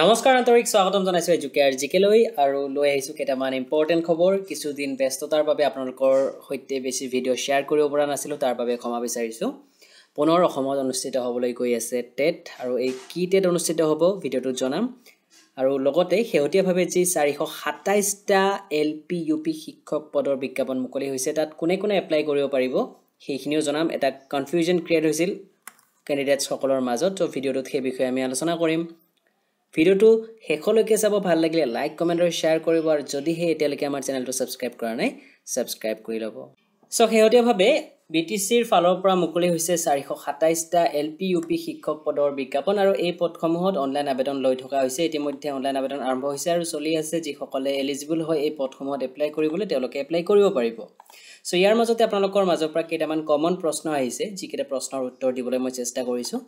নমস্কাৰ আন্তৰিক স্বাগতম জনাইছোঁ জুকে আৰ জিকেলৈ আৰু লৈ আহিছোঁ কেইটামান ইম্পৰ্টেণ্ট খবৰ কিছুদিন ব্যস্ততাৰ বাবে আপোনালোকৰ সৈতে বেছি ভিডিঅ' শ্বেয়াৰ কৰিব পৰা নাছিলোঁ তাৰ বাবে ক্ষমা বিচাৰিছোঁ পুনৰ অসমত অনুষ্ঠিত হ'বলৈ গৈ আছে টেট আৰু এই কি টেট অনুষ্ঠিত হ'ব ভিডিঅ'টোত জনাম আৰু লগতে শেহতীয়াভাৱে যি চাৰিশ সাতাইছটা এল পি ইউ পি শিক্ষক পদৰ বিজ্ঞাপন মুকলি হৈছে তাত কোনে কোনে এপ্লাই কৰিব পাৰিব সেইখিনিও জনাম এটা কনফিউজন ক্ৰিয়েট হৈছিল কেণ্ডিডেটছসকলৰ মাজত ত' ভিডিঅ'টোত সেই বিষয়ে আমি আলোচনা কৰিম ভিডিঅ'টো শেষলৈকে চাব ভাল লাগিলে লাইক কমেণ্ট আৰু শ্বেয়াৰ কৰিব আৰু যদিহে এতিয়ালৈকে আমাৰ চেনেলটো ছাবস্ক্ৰাইব কৰা নাই ছাবস্ক্ৰাইব কৰি ল'ব চ' শেহতীয়াভাৱে বি টি চিৰ ফালৰ পৰা মুকলি হৈছে চাৰিশ সাতাইছটা এল পি ইউ পি শিক্ষক পদৰ বিজ্ঞাপন আৰু এই পদসমূহত অনলাইন আবেদন লৈ থকা হৈছে ইতিমধ্যে অনলাইন আবেদন আৰম্ভ হৈছে আৰু চলি আছে যিসকলে এলিজিবল হয় এই পদসমূহত এপ্লাই কৰিবলৈ তেওঁলোকে এপ্লাই কৰিব পাৰিব চ' ইয়াৰ মাজতে আপোনালোকৰ মাজৰ পৰা কেইটামান কমন প্ৰশ্ন আহিছে যিকেইটা প্ৰশ্নৰ উত্তৰ দিবলৈ মই চেষ্টা কৰিছোঁ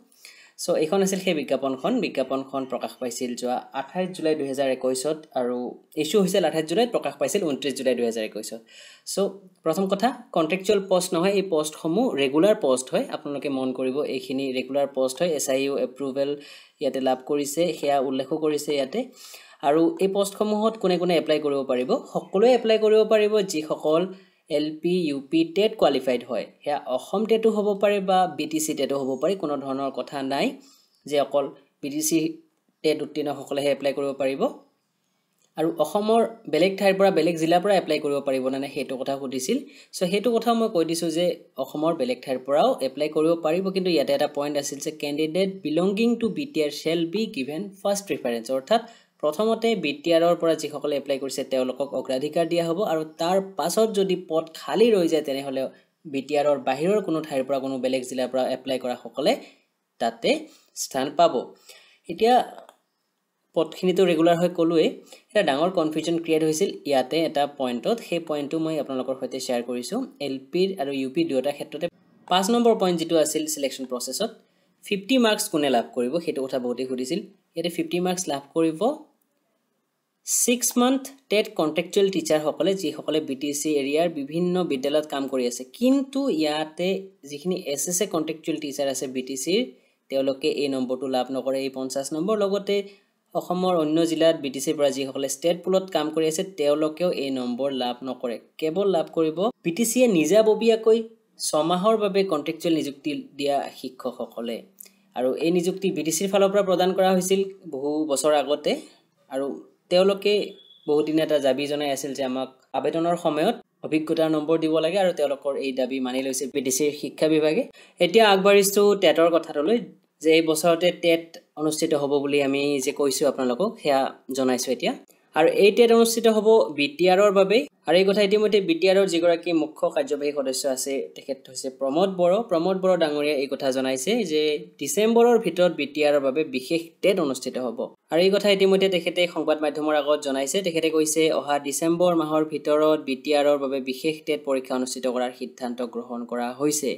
চ' এইখন আছিল সেই বিজ্ঞাপনখন বিজ্ঞাপনখন প্ৰকাশ পাইছিল যোৱা আঠাইছ জুলাই দুহেজাৰ একৈছত আৰু ইছ্যু হৈছিল আঠাইছ জুলাইত প্ৰকাশ পাইছিল ঊনত্ৰিছ জুলাই দুহেজাৰ একৈছত চ' প্ৰথম কথা কণ্ট্ৰেকচুৱেল পষ্ট নহয় এই পষ্টসমূহ ৰেগুলাৰ পষ্ট হয় আপোনালোকে মন কৰিব এইখিনি ৰেগুলাৰ পষ্ট হয় এছ আই ইউ এপ্ৰুভেল ইয়াতে লাভ কৰিছে সেয়া উল্লেখো কৰিছে ইয়াতে আৰু এই পষ্টসমূহত কোনে কোনে এপ্লাই কৰিব পাৰিব সকলোৱে এপ্লাই কৰিব পাৰিব যিসকল L P U P TET qualified হয় সেয়া অসম টেটো হ'ব পাৰে বা বি টি চি টেটো হ'ব পাৰে কোনো ধৰণৰ কথা নাই যে অকল বি টি চি টেট উত্তীৰ্ণসকলেহে এপ্লাই কৰিব পাৰিব আৰু অসমৰ বেলেগ ঠাইৰ পৰা বেলেগ জিলাৰ পৰা এপ্লাই কৰিব পাৰিব নে নাই সেইটো কথা সুধিছিল চ' সেইটো কথাও মই কৈ দিছোঁ যে অসমৰ বেলেগ ঠাইৰ পৰাও এপ্লাই কৰিব পাৰিব কিন্তু ইয়াতে এটা পইণ্ট আছিল যে candidate belonging to B T R shall be given first preference অৰ্থাৎ প্ৰথমতে বি টি আৰৰ পৰা যিসকলে এপ্লাই কৰিছে তেওঁলোকক অগ্ৰাধিকাৰ দিয়া হ'ব আৰু তাৰ পাছত যদি পদ খালী ৰৈ যায় তেনেহ'লে বি টি আৰৰ বাহিৰৰ কোনো ঠাইৰ পৰা কোনো বেলেগ জিলাৰ পৰা এপ্লাই কৰাসকলে তাতে স্থান পাব এতিয়া পদখিনিতো ৰেগুলাৰ হৈ ক'লোৱেই এটা ডাঙৰ কনফিউজন ক্ৰিয়েট হৈছিল ইয়াতে এটা পইণ্টত সেই পইণ্টটো মই আপোনালোকৰ সৈতে শ্বেয়াৰ কৰিছোঁ এল পিৰ আৰু ইউ পি দুয়োটা ক্ষেত্ৰতে পাঁচ নম্বৰ পইণ্ট যিটো আছিল চিলেকশ্যন প্ৰচেছত ফিফটি মাৰ্কছ কোনে লাভ কৰিব সেইটো কথা বহুতেই সুধিছিল ইয়াতে ফিফটি মাৰ্কছ লাভ কৰিব ছিক্স মান্থ টেট কণ্ট্ৰেকচুৱেল টিচাৰসকলে যিসকলে বি টি চি এৰিয়াৰ বিভিন্ন বিদ্যালয়ত কাম কৰি আছে কিন্তু ইয়াতে যিখিনি S S A contractual teacher আছে বি টি চিৰ তেওঁলোকে এই নম্বৰটো লাভ নকৰে এই পঞ্চাছ নম্বৰ লগতে অসমৰ অন্য জিলাত বি টি চিৰ পৰা যিসকলে ষ্টেট পুলত কাম কৰি আছে তেওঁলোকেও এই নম্বৰ লাভ নকৰে কেৱল লাভ কৰিব বি টি চিয়ে নিজাববীয়াকৈ ছমাহৰ বাবে কণ্ট্ৰেকচুৱেল নিযুক্তি দিয়া শিক্ষকসকলে আৰু এই নিযুক্তি বি টি চিৰ ফালৰ পৰা প্ৰদান কৰা হৈছিল বহু বছৰ আগতে আৰু তেওঁলোকে বহুদিন এটা দাবী জনাই আছিল যে আমাক আবেদনৰ সময়ত অভিজ্ঞতাৰ নম্বৰ দিব লাগে আৰু তেওঁলোকৰ এই দাবী মানি লৈছে বি ডি চিৰ শিক্ষা বিভাগে এতিয়া আগবাঢ়িছোঁ টেটৰ কথাটোলৈ যে এই বছৰতে টেট অনুষ্ঠিত হ'ব বুলি আমি যে কৈছোঁ আপোনালোকক সেয়া জনাইছোঁ এতিয়া আৰু এই টেট অনুষ্ঠিত হ'ব বি টি আৰৰ বাবে আৰু এই কথা ইতিমধ্যে বি টি আৰৰ যিগৰাকী মুখ্য কাৰ্যবাহী সদস্য আছে তেখেত হৈছে প্ৰমোদ বড়ো প্ৰমোদ বড়ো ডাঙৰীয়াই এই কথা জনাইছে যে ডিচেম্বৰৰ ভিতৰত বি টি আৰৰ বাবে বিশেষ টেট অনুষ্ঠিত হ'ব আৰু এই কথা ইতিমধ্যে তেখেতে সংবাদ মাধ্যমৰ আগত জনাইছে তেখেতে কৈছে অহা ডিচেম্বৰ মাহৰ ভিতৰত বি টি আৰৰ বাবে বিশেষ টেট পৰীক্ষা অনুষ্ঠিত কৰাৰ সিদ্ধান্ত গ্ৰহণ কৰা হৈছে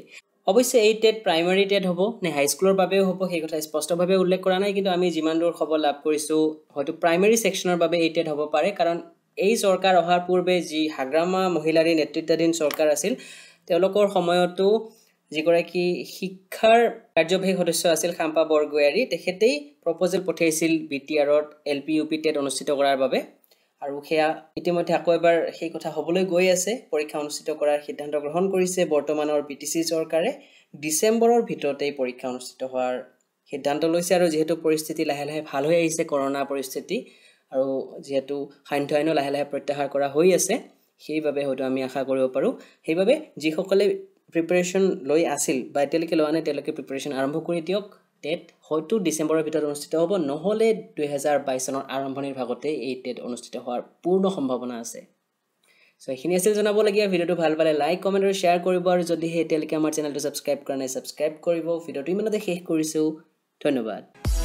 অৱশ্যে এই টেট প্ৰাইমাৰী টেট হ'ব নে হাইস্কুলৰ বাবেও হ'ব সেই কথা স্পষ্টভাৱে উল্লেখ কৰা নাই কিন্তু আমি যিমান দূৰ খবৰ লাভ কৰিছোঁ হয়তো প্ৰাইমেৰী ছেকশ্যনৰ বাবে এই টেট হ'ব পাৰে কাৰণ এই চৰকাৰ অহাৰ পূৰ্বে যি হাগ্ৰামা মহিলাৰী নেতৃত্বাধীন চৰকাৰ আছিল তেওঁলোকৰ সময়তো যিগৰাকী শিক্ষাৰ কাৰ্যবাহী সদস্য আছিল খাম্পা বৰগোৱাৰী তেখেতেই প্ৰপ'জেল পঠিয়াইছিল বি টি আৰত L P U P TET অনুষ্ঠিত কৰাৰ বাবে আৰু সেয়া ইতিমধ্যে আকৌ এবাৰ সেই কথা হ'বলৈ গৈ আছে পৰীক্ষা অনুষ্ঠিত কৰাৰ সিদ্ধান্ত গ্ৰহণ কৰিছে বৰ্তমানৰ বি টি চি চৰকাৰে ডিচেম্বৰৰ ভিতৰতেই পৰীক্ষা অনুষ্ঠিত হোৱাৰ সিদ্ধান্ত লৈছে আৰু যিহেতু পৰিস্থিতি লাহে লাহে ভাল হৈ আহিছে কৰোণা পৰিস্থিতি আৰু যিহেতু সান্ধ্য আইনো লাহে লাহে প্ৰত্যাহাৰ কৰা হৈ আছে সেইবাবে হয়তো আমি আশা কৰিব পাৰোঁ সেইবাবে যিসকলে প্ৰিপেৰেশ্যন লৈ আছিল বা এতিয়ালৈকে লোৱা নাই তেওঁলোকে প্ৰিপেৰেশ্যন আৰম্ভ কৰি দিয়ক টেট হয়তো ডিচেম্বৰৰ ভিতৰত অনুষ্ঠিত হ'ব নহ'লে দুহেজাৰ বাইছ চনৰ আৰম্ভণিৰ ভাগতে এই টেট অনুষ্ঠিত হোৱাৰ পূৰ্ণ সম্ভাৱনা আছে চ' এইখিনি আছিল জনাবলগীয়া ভিডিঅ'টো ভাল পালে লাইক কমেণ্ট আৰু শ্বেয়াৰ কৰিব আৰু যদিহে এতিয়ালৈকে আমাৰ চেনেলটো ছাবস্ক্ৰাইব কৰা নাই ছাবস্ক্ৰাইব কৰিব ভিডিঅ'টো ইমানতে শেষ কৰিছোঁ ধন্যবাদ